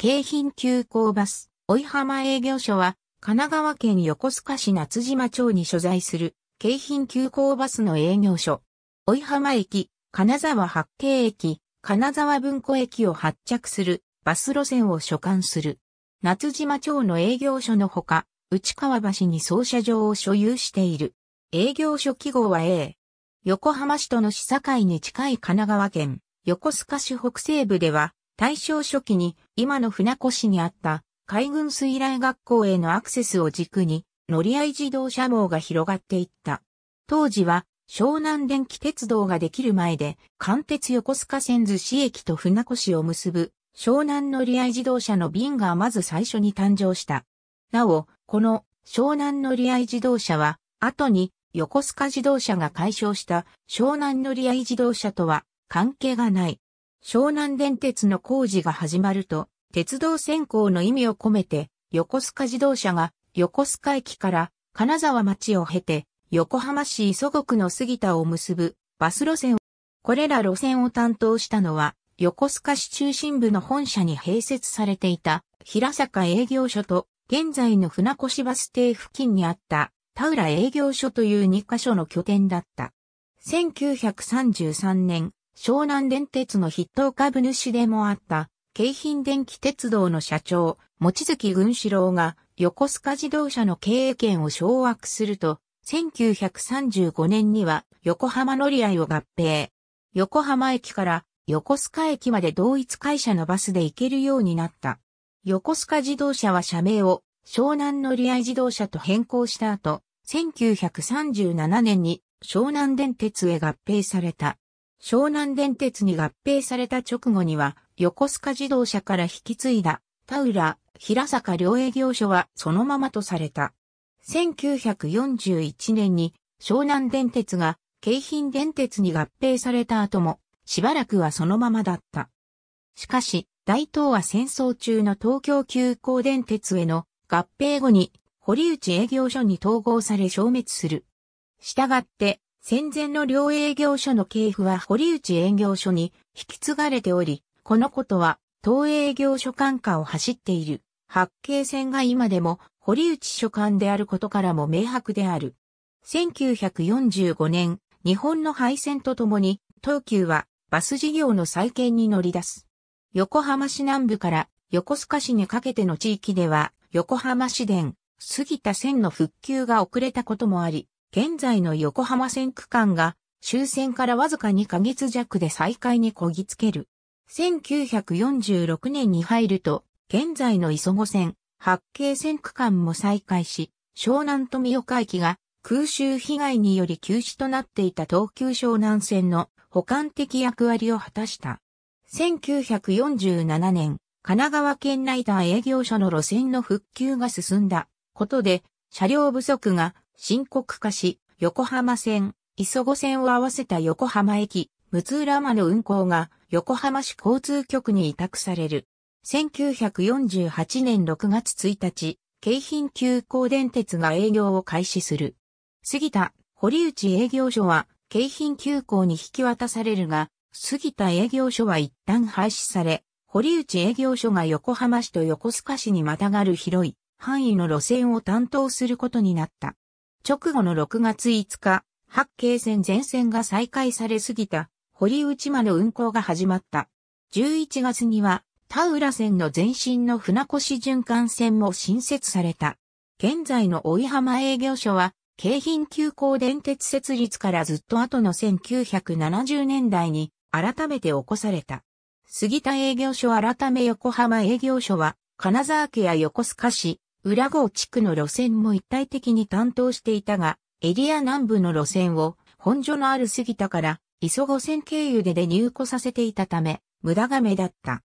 京浜急行バス、追浜営業所は、神奈川県横須賀市夏島町に所在する、京浜急行バスの営業所。追浜駅、金沢八景駅、金沢文庫駅を発着する、バス路線を所管する。夏島町の営業所のほか、内川橋に操車場を所有している。営業所記号は A。横浜市との市境に近い神奈川県、横須賀市北西部では、大正初期に今の船越にあった海軍水雷学校へのアクセスを軸に乗り合い自動車網が広がっていった。当時は湘南電気鉄道ができる前で関鉄横須賀線寿司駅と船越を結ぶ湘南乗り合い自動車の便がまず最初に誕生した。なお、この湘南乗り合い自動車は後に横須賀自動車が解消した湘南乗り合い自動車とは関係がない。湘南電鉄の工事が始まると、鉄道専攻の意味を込めて、横須賀自動車が横須賀駅から金沢町を経て、横浜市磯国の杉田を結ぶバス路線を、これら路線を担当したのは、横須賀市中心部の本社に併設されていた平坂営業所と、現在の船越バス停付近にあった田浦営業所という2カ所の拠点だった。1933年、湘南電鉄の筆頭株主でもあった、京浜電気鉄道の社長、望月軍志郎が、横須賀自動車の経営権を掌握すると、1935年には横浜乗り合いを合併。横浜駅から横須賀駅まで同一会社のバスで行けるようになった。横須賀自動車は社名を湘南乗り合い自動車と変更した後、1937年に湘南電鉄へ合併された。湘南電鉄に合併された直後には、横須賀自動車から引き継いだ、田浦、平坂両営業所はそのままとされた。1941年に湘南電鉄が京浜電鉄に合併された後も、しばらくはそのままだった。しかし、大東亜戦争中の東京急行電鉄への合併後に、堀内営業所に統合され消滅する。したがって、戦前の両営業所の系譜は堀内営業所に引き継がれており、このことは東営業所管下を走っている八景線が今でも堀内所管であることからも明白である。1945年、日本の敗戦とともに東急はバス事業の再建に乗り出す。横浜市南部から横須賀市にかけての地域では横浜市電、杉田線の復旧が遅れたこともあり、現在の横浜線区間が終戦からわずか2ヶ月弱で再開にこぎつける。1946年に入ると、現在の磯子線、八景線区間も再開し、湘南富岡駅が空襲被害により休止となっていた東急湘南線の補完的役割を果たした。1947年、神奈川県内田営業所の路線の復旧が進んだことで、車両不足が深刻化し、横浜線、磯子線を合わせた横浜駅、六浦間の運行が横浜市交通局に委託される。1948年6月1日、京浜急行電鉄が営業を開始する。杉田、堀内営業所は、京浜急行に引き渡されるが、杉田営業所は一旦廃止され、堀内営業所が横浜市と横須賀市にまたがる広い範囲の路線を担当することになった。直後の6月5日、八景線全線が再開されすぎた、堀内間の運行が始まった。11月には、田浦線の前身の船越循環線も新設された。現在の追浜営業所は、京浜急行電鉄設立からずっと後の1970年代に改めて起こされた。杉田営業所改め横浜営業所は、金沢家や横須賀市、浦郷地区の路線も一体的に担当していたが、エリア南部の路線を本所のある杉田から磯子線経由でで入庫させていたため、無駄が目立った。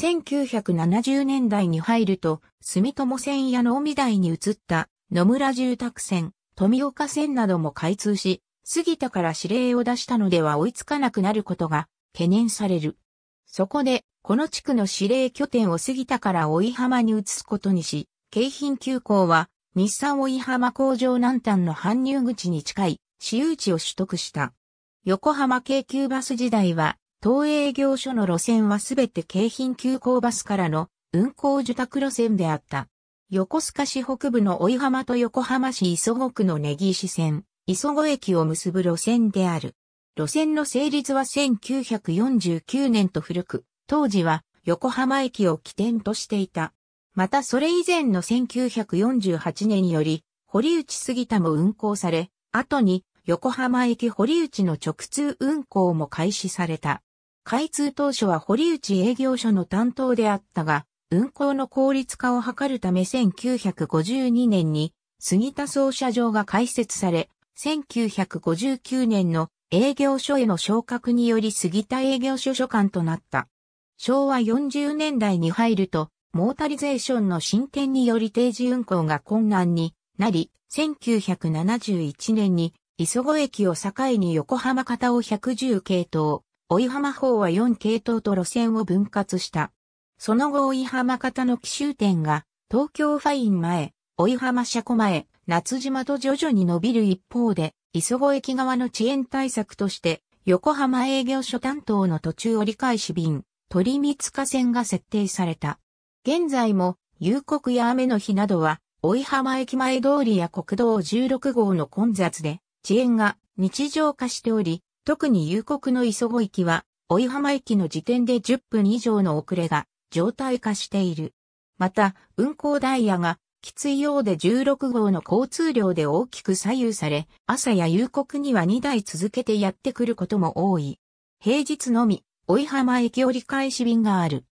1970年代に入ると、住友線や農美台に移った野村住宅線、富岡線なども開通し、杉田から指令を出したのでは追いつかなくなることが懸念される。そこで、この地区の指令拠点を杉田から追い浜に移すことにし、京浜急行は、日産追浜工場南端の搬入口に近い私有地を取得した。横浜京急バス時代は、東営業所の路線はすべて京浜急行バスからの運行受託路線であった。横須賀市北部の追浜と横浜市磯子区の根岸線、磯子駅を結ぶ路線である。路線の成立は1949年と古く、当時は横浜駅を起点としていた。またそれ以前の1948年により、堀内杉田も運行され、後に横浜駅堀内の直通運行も開始された。開通当初は堀内営業所の担当であったが、運行の効率化を図るため1952年に杉田総社場が開設され、1959年の営業所への昇格により杉田営業所所管となった。昭和40年代に入ると、モータリゼーションの進展により定時運行が困難になり、1971年に磯子駅を境に横浜方を110系統、追浜方は4系統と路線を分割した。その後追浜方の奇襲点が東京ファイン前、追浜車庫前、夏島と徐々に伸びる一方で、磯子駅側の遅延対策として、横浜営業所担当の途中折り返し便、鳥三塚線が設定された。現在も、夕刻や雨の日などは、追浜駅前通りや国道16号の混雑で、遅延が日常化しており、特に夕刻の磯子駅は、追浜駅の時点で10分以上の遅れが状態化している。また、運行ダイヤが、きついようで16号の交通量で大きく左右され、朝や夕刻には2台続けてやってくることも多い。平日のみ、追浜駅折り返し便がある。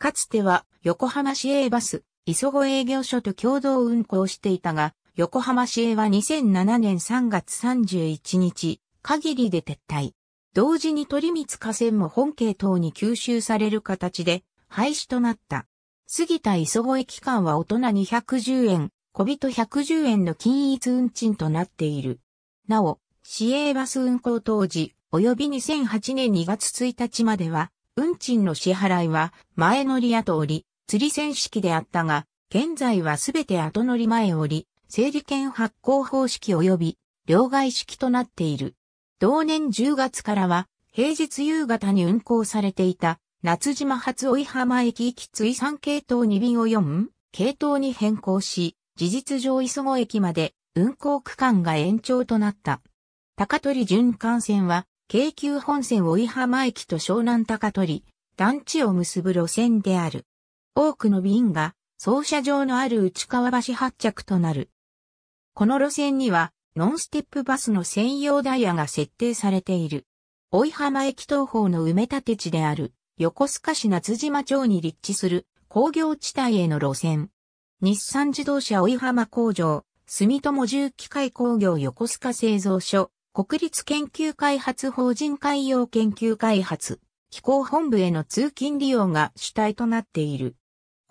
かつては、横浜市営バス、磯子営業所と共同運行していたが、横浜市営は2007年3月31日、限りで撤退。同時に鳥光河川も本系統に吸収される形で廃止となった。過ぎた磯子駅間は大人210円、小人110円の均一運賃となっている。なお、市営バス運行当時、及び2008年2月1日までは、運賃の支払いは前乗り後通り、釣り船式であったが、現在はすべて後乗り前折り、整理券発行方式及び両替式となっている。同年10月からは、平日夕方に運行されていた、夏島発追浜駅行き追三系統2便を4系統に変更し、事実上磯子駅まで運行区間が延長となった。高取循環線は、京急本線追浜駅と湘南高取、団地を結ぶ路線である。多くの便が、操車場のある内川橋発着となる。この路線には、ノンステップバスの専用ダイヤが設定されている。追浜駅東方の埋め立て地である、横須賀市夏島町に立地する工業地帯への路線。日産自動車追浜工場、住友重機械工業横須賀製造所、国立研究開発法人海洋研究開発、機構本部への通勤利用が主体となっている。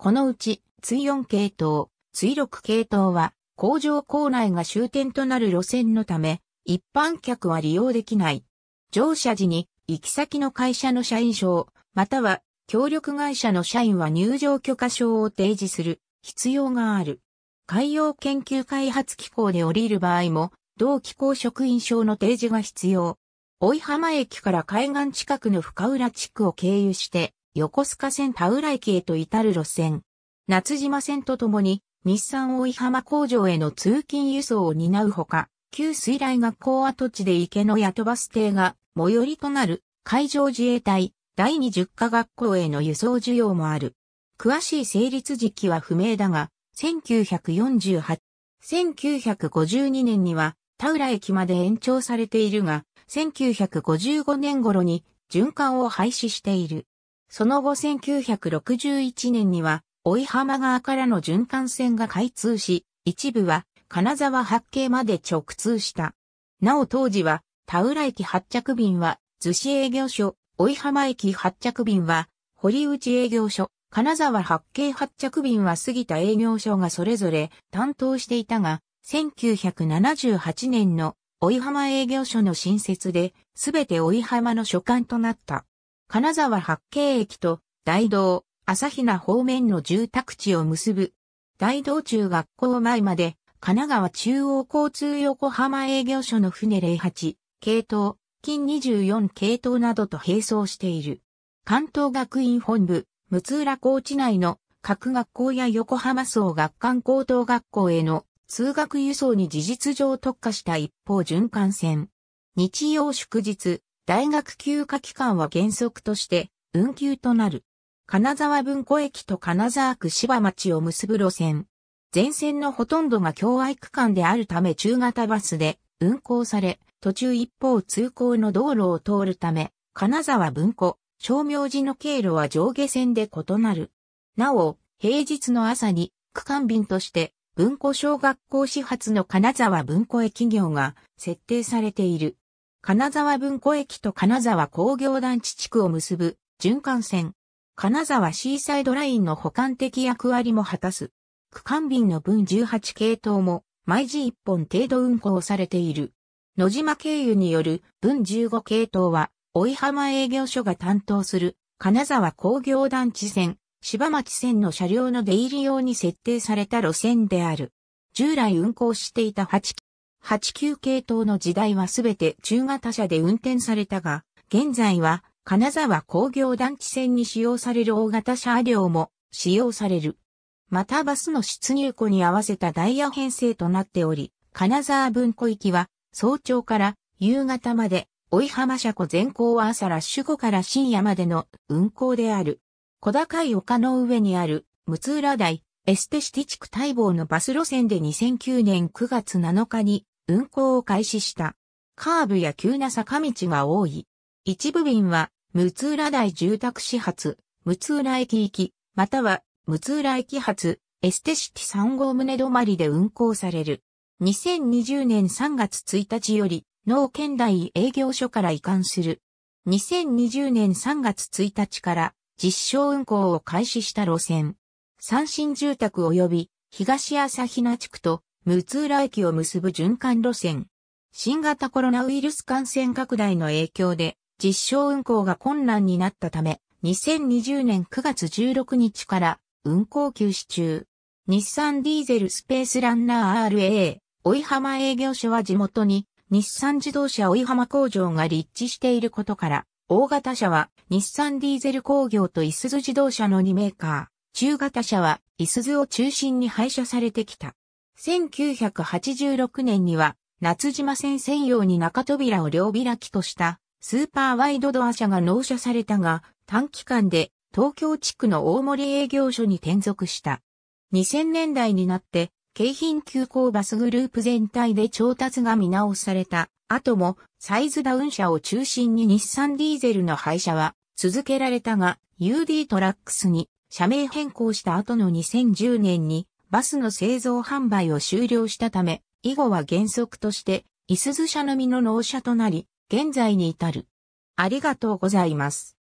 このうち、追4系統、追録系統は、工場構内が終点となる路線のため、一般客は利用できない。乗車時に、行き先の会社の社員証、または、協力会社の社員は入場許可証を提示する必要がある。海洋研究開発機構で降りる場合も、同機構職員証の提示が必要。追浜駅から海岸近くの深浦地区を経由して、横須賀線田浦駅へと至る路線、夏島線とともに、日産大井浜工場への通勤輸送を担うほか、旧水雷学校跡地で池の宿バス停が最寄りとなる海上自衛隊第20課学校への輸送需要もある。詳しい成立時期は不明だが、1948、1952年には田浦駅まで延長されているが、1955年頃に循環を廃止している。その後1961年には、追い浜川からの循環線が開通し、一部は金沢八景まで直通した。なお当時は、田浦駅発着便は、逗子営業所、追浜駅発着便は、堀内営業所、金沢八景発着便は杉田営業所がそれぞれ担当していたが、1978年の追浜営業所の新設で、すべて追浜の所管となった。金沢八景駅と大道、朝比奈方面の住宅地を結ぶ。大道中学校前まで、神奈川中央交通横浜営業所の船08、系統、近24系統などと並走している。関東学院本部、六浦高知内の各学校や横浜総学館高等学校への通学輸送に事実上特化した一方循環線。日曜祝日、大学休暇期間は原則として運休となる。金沢文庫駅と金沢区芝町を結ぶ路線。全線のほとんどが境愛区間であるため中型バスで運行され、途中一方通行の道路を通るため、金沢文庫、商明寺の経路は上下線で異なる。なお、平日の朝に区間便として文庫小学校始発の金沢文庫駅業が設定されている。金沢文庫駅と金沢工業団地地区を結ぶ循環線。金沢シーサイドラインの補完的役割も果たす。区間便の分18系統も毎時1本程度運行されている。野島経由による分15系統は、追浜営業所が担当する金沢工業団地線、柴町線の車両の出入り用に設定された路線である。従来運行していた8 89系統の時代はすべて中型車で運転されたが、現在は金沢工業団地線に使用される大型車両も使用される。またバスの出入庫に合わせたダイヤ編成となっており、金沢文庫行きは早朝から夕方まで、追浜車庫全行は朝ラッシュ後から深夜までの運行である。小高い丘の上にある、六浦台、エステシティ地区待望のバス路線で2009年9月7日に運行を開始した。カーブや急な坂道が多い。一部便は、六浦台住宅始発、六浦駅行き、または、六浦駅発、エステシティ3号棟止まりで運行される。2020年3月1日より、農県大営業所から移管する。2020年3月1日から実証運行を開始した路線。三新住宅及び東朝比奈地区と通浦駅を結ぶ循環路線。新型コロナウイルス感染拡大の影響で実証運行が困難になったため、2020年9月16日から運行休止中。日産ディーゼルスペースランナー RA、追浜営業所は地元に日産自動車追浜工場が立地していることから、大型車は日産ディーゼル工業とイスズ自動車の2メーカー、中型車はイスズを中心に廃車されてきた。1986年には、夏島線専用に中扉を両開きとしたスーパーワイドドア車が納車されたが、短期間で東京地区の大森営業所に転属した。2000年代になって、京浜急行バスグループ全体で調達が見直された後も、サイズダウン車を中心に日産ディーゼルの廃車は続けられたが、UD トラックスに社名変更した後の2010年にバスの製造販売を終了したため、以後は原則として、いすゞ社のみの納車となり、現在に至る。ありがとうございます。